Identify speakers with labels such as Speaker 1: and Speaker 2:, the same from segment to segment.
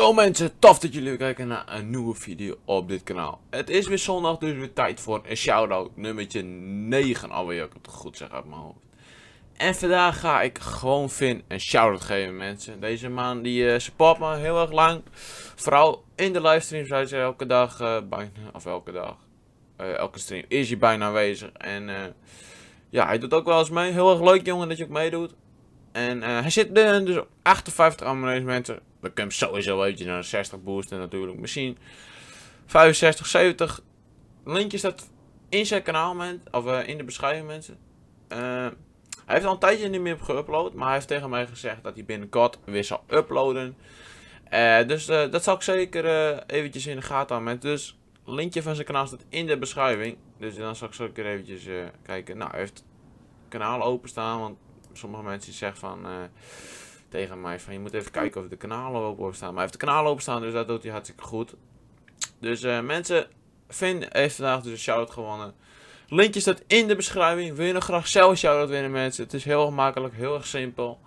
Speaker 1: Yo mensen, tof dat jullie kijken naar een nieuwe video op dit kanaal. Het is weer zondag, dus weer tijd voor een shoutout nummertje 9 alweer, ik het goed zeg uit mijn hoofd. En vandaag ga ik gewoon Finn een shoutout geven mensen. Deze man die eh, support me heel erg lang. Vooral in de livestreams, hij ze elke dag, eh, bijna, of elke dag, eh, elke stream is hij bijna aanwezig. En ja, hij doet ook wel eens mee. Heel erg leuk jongen dat je ook meedoet. En eh, hij zit uh, dus op 58 abonnees We we kunnen hem sowieso eventjes naar 60 boosten natuurlijk. Misschien 65, 70. Linkje staat in zijn kanaal, Of eh, in de beschrijving, mensen. hij heeft al een tijdje niet meer geüpload. Maar hij heeft tegen mij gezegd dat hij binnenkort weer zal uploaden. dus dat zal ik zeker eventjes in de gaten houden, Dus linkje van zijn kanaal staat in de beschrijving. Dus dan zal ik zeker eventjes kijken. Nou, hij heeft het kanaal openstaan, want sommige mensen zeggen van, eh, tegen mij van je moet even kijken of de kanalen open staan. Maar hij heeft de kanalen open staan, dus dat doet hij hartstikke goed. Dus eh, mensen, Finn heeft vandaag dus een shout gewonnen. Linkje staat in de beschrijving. Wil je nog graag zelf een shout winnen mensen? Het is heel erg makkelijk, heel erg simpel.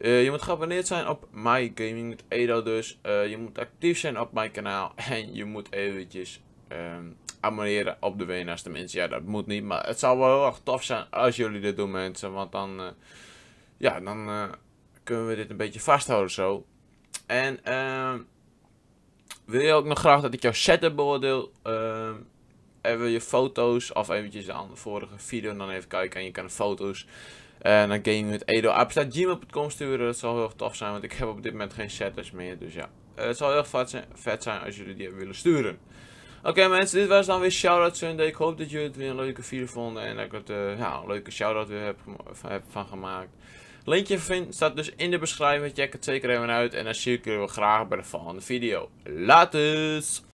Speaker 1: Eh, je moet geabonneerd zijn op mygaming Gaming met Edo dus. je moet actief zijn op mijn kanaal. En je moet eventjes... Ehm, abonneren op de de tenminste. Ja, dat moet niet, maar het zou wel heel erg tof zijn als jullie dit doen mensen. Want dan, eh, ja, dan eh, kunnen we dit een beetje vasthouden zo. En uh, wil je ook nog graag dat ik jouw setup beoordeel? Ehm, en wil je foto's of eventjes aan de vorige video dan even kijken en je kan foto's Dan eh, Game naar Gmail.com sturen. Dat zal heel erg tof zijn, want ik heb op dit moment geen setters dus meer. Dus ja, het zal heel erg vet zijn als jullie die willen sturen. Oké mensen, dit was dan weer Shoutout Sunday. Ik hoop dat jullie het weer een leuke video vonden. En dat ik het eh, ja, een leuke shoutout weer heb, van gemaakt. Linkje vind, staat dus in de beschrijving. Check het zeker even uit. En dan zie ik jullie graag bij de volgende video. Later!